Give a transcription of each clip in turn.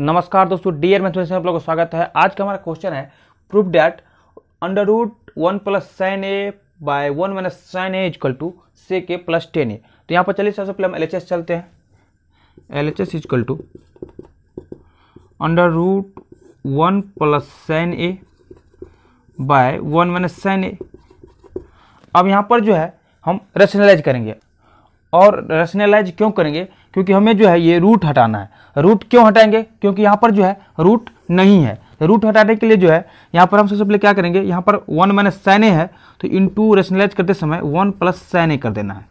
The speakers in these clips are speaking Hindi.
नमस्कार दोस्तों डी मैथमेटिक्स में आप लोग का स्वागत है आज का हमारा क्वेश्चन है prove that under root one plus sine A by one minus sine A equal to से के प्लस टेन ए तो यहाँ पर चलिए सबसे पहले हम एल एच एस चलते हैं L H S equal to under root one plus sine A by one minus sine A अब यहाँ पर जो है हम रेशनलाइज करेंगे और रैशनलाइज क्यों करेंगे क्योंकि हमें जो है ये रूट हटाना है रूट क्यों हटाएंगे क्योंकि यहाँ पर जो है रूट नहीं है तो रूट हटाने के लिए जो है यहाँ पर हम सबसे पहले क्या करेंगे यहाँ पर वन माइनस साइन ए है तो इन टू रेशनलाइज करते समय वन प्लस साइन ए कर देना है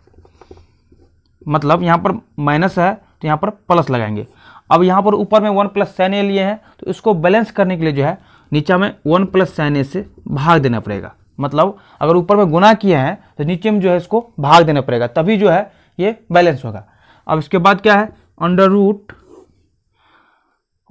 मतलब यहाँ पर माइनस है तो यहाँ पर प्लस लगाएंगे अब यहाँ पर ऊपर में वन प्लस साइन ए लिए हैं तो इसको बैलेंस करने के लिए जो है नीचे में वन प्लस साइन ए से भाग देना पड़ेगा मतलब अगर ऊपर में गुना किए हैं तो नीचे में जो है इसको भाग देना पड़ेगा तभी जो है ये बैलेंस होगा अब इसके बाद क्या है under root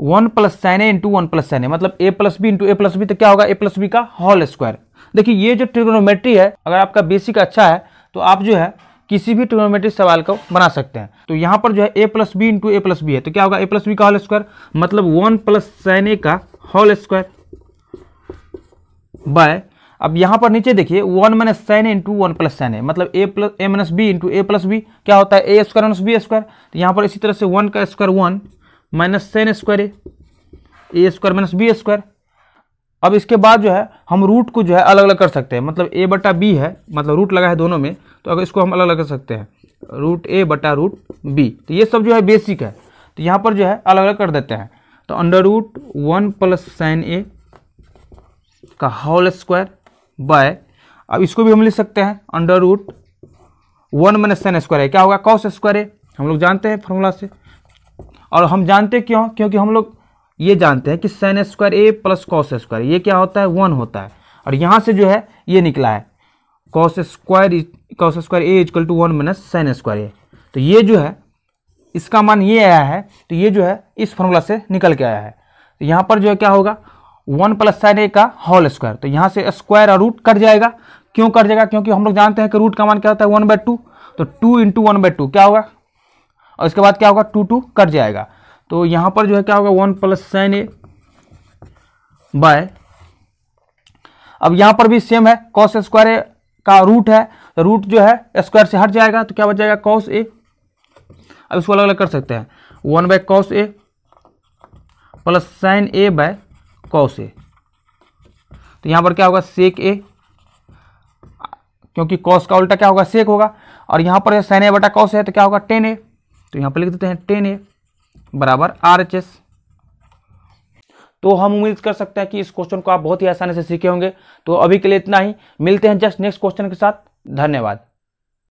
one plus sine A into one plus sine A मतलब A plus B into A plus B तो क्या होगा ए प्लस बी का होल स्क्वायर देखिए ये जो ट्रिग्नोमेट्री है अगर आपका बेसिक अच्छा है तो आप जो है किसी भी ट्रिग्नोमेट्री सवाल को बना सकते हैं तो यहाँ पर जो है A plus B into A plus B है तो क्या होगा ए प्लस बी का होल स्क्वायर मतलब वन प्लस साइन ए का होल स्क्वायर बाय अब यहाँ पर नीचे देखिए one minus sine into one plus sine है मतलब A plus A minus B into A plus B क्या होता है A square minus B square तो यहाँ पर इसी तरह से वन का square one minus sine square A square minus B square अब इसके बाद जो है हम रूट को जो है अलग अलग कर सकते हैं मतलब ए बटा बी है मतलब रूट लगा है दोनों में तो अगर इसको हम अलग अलग कर सकते हैं रूट ए बटा रूट बी तो ये सब जो है बेसिक है तो यहाँ पर जो है अलग अलग कर देते हैं तो under root one plus sine A का होल स्क्वायर बाय अब इसको भी हम लिख सकते हैं under root one minus sine square है क्या होगा कॉस स्क्वायर है हम लोग जानते हैं फॉर्मूला से और हम जानते क्यों क्योंकि हम लोग ये जानते हैं कि sine square A plus cos square ये क्या होता है वन होता है और यहाँ से जो है ये निकला है cos square cos square A equal to one minus sine square A तो ये जो है इसका मान ये आया है तो ये जो है इस फॉर्मूला से निकल के आया है तो यहाँ पर जो है क्या होगा वन प्लस साइन ए का होल स्क्वायर तो यहाँ से स्क्वायर और रूट कट जाएगा क्यों कट जाएगा क्योंकि हम लोग जानते हैं कि रूट का मान क्या होता है वन बाय टू तो two into one by two क्या होगा और इसके बाद क्या होगा टू टू कट जाएगा तो यहाँ पर जो है क्या होगा one plus sine A by अब यहाँ पर भी सेम है कॉस स्क्वायर का रूट है तो रूट जो है स्क्वायर से हट जाएगा तो क्या बच जाएगा कॉस ए अब इसको अलग अलग कर सकते हैं one by cos A plus sine A by cos A तो यहां पर क्या होगा सेक ए क्योंकि कौस का उल्टा क्या होगा सेक होगा और यहां पर सैन ए बटा कौश है तो क्या होगा टेन ए तो यहां पर लिख देते हैं टेन ए बराबर आर एच एस तो हम उम्मीद कर सकते हैं कि इस क्वेश्चन को आप बहुत ही आसानी से सीखे होंगे तो अभी के लिए इतना ही मिलते हैं जस्ट नेक्स्ट क्वेश्चन के साथ धन्यवाद